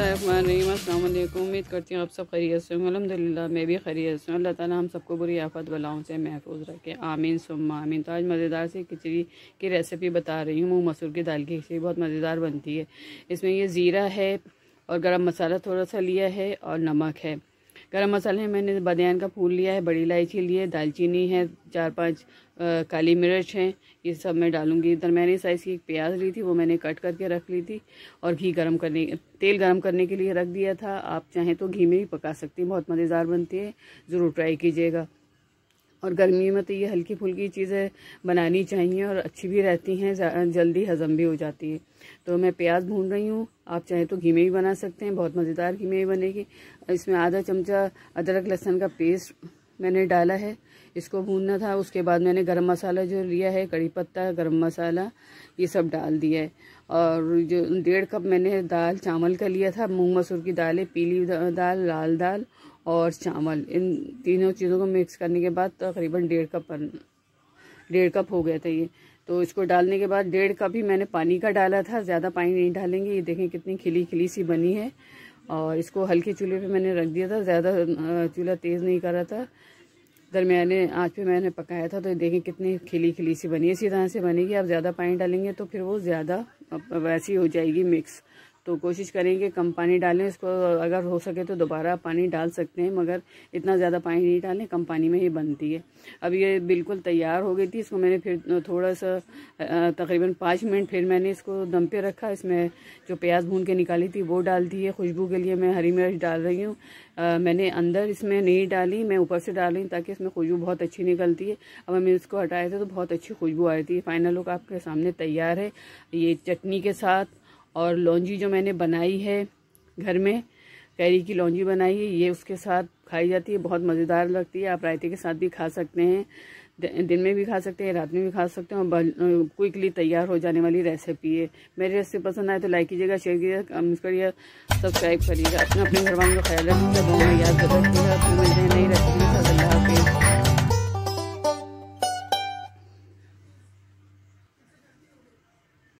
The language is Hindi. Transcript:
बसमिलकुम उम्मीद करती हूँ आप सब खरीत से अलहमदिल्ला मैं भी खरीत से हूँ अल्लाह ताला हम सबको बुरी आफत बलाओं से महफूज रखे आमीन सुम्मा आमीन तो आज मज़ेदार सी खिचड़ी की रेसिपी बता रही हूँ मूँग मसूर की दाल की खिचड़ी बहुत मज़ेदार बनती है इसमें ये ज़ीरा है और गरम मसाला थोड़ा सा लिया है और नमक है गरम मसाले में मैंने बदयान का फूल लिया है बड़ी इलायची ली है दालचीनी है चार पांच काली मिर्च है ये सब मैं डालूंगी दरमियानी साइज़ की एक प्याज ली थी वो मैंने कट करके रख ली थी और घी गर्म करने तेल गर्म करने के लिए रख दिया था आप चाहें तो घी में भी पका सकती हैं बहुत मज़ेदार बनती है ज़रूर ट्राई कीजिएगा और गर्मी में तो ये हल्की फुल्की चीज़ें बनानी चाहिए और अच्छी भी रहती हैं जल्दी हजम भी हो जाती है तो मैं प्याज भून रही हूँ आप चाहें तो घी में भी बना सकते हैं बहुत मज़ेदार घी में भी बनेगी इसमें आधा चमचा अदरक लहसन का पेस्ट मैंने डाला है इसको भूनना था उसके बाद मैंने गर्म मसाला जो लिया है कड़ी पत्ता गर्म मसाला ये सब डाल दिया है और जो डेढ़ कप मैंने दाल चावल का लिया था मूंग मसूर की दालें पीली दाल लाल दाल और चावल इन तीनों चीज़ों को मिक्स करने के बाद तो तकरीबन डेढ़ कप डेढ़ कप हो गया था ये तो इसको डालने के बाद डेढ़ कप ही मैंने पानी का डाला था ज़्यादा पानी नहीं डालेंगे ये देखें कितनी खिली खिली सी बनी है और इसको हल्के चूल्हे पे मैंने रख दिया था ज़्यादा चूल्हा तेज़ नहीं कर रहा था दरमियाने आज पे मैंने पकाया था तो ये देखें कितनी खिली खिली सी बनी है इसी तरह से बनेगी आप ज़्यादा पानी डालेंगे तो फिर वो ज़्यादा वैसी हो जाएगी मिक्स तो कोशिश करें कि कम पानी डालें इसको अगर हो सके तो दोबारा पानी डाल सकते हैं मगर इतना ज़्यादा पानी नहीं डालें कम पानी में ही बनती है अब ये बिल्कुल तैयार हो गई थी इसको मैंने फिर थोड़ा सा तकरीबन पाँच मिनट फिर मैंने इसको दम पे रखा इसमें जो प्याज भून के निकाली थी वो डाल दी है खुशबू के लिए मैं हरी मिर्च डाल रही हूँ मैंने अंदर इसमें नहीं डाली मैं ऊपर से डाल रही ताकि इसमें खुशबू बहुत अच्छी निकलती है अब हमने इसको हटाए थे तो बहुत अच्छी खुशबू आई थी फाइनल लुक आपके सामने तैयार है ये चटनी के साथ और लौंजी जो मैंने बनाई है घर में कैरी की लौंजी बनाई है ये उसके साथ खाई जाती है बहुत मज़ेदार लगती है आप रायते के साथ भी खा सकते हैं दिन में भी खा सकते हैं रात में भी खा सकते हैं और क्विकली तैयार हो जाने वाली रेसिपी है मेरी रेसिपी पसंद आए तो लाइक कीजिएगा शेयर कीजिएगा कमेंट करिएगा सब्सक्राइब करिएगा अपने अपने घर वालों का ख्याल रखिएगा दोनों याद रखिएगा फिर मिलते हैं नई रेसिपी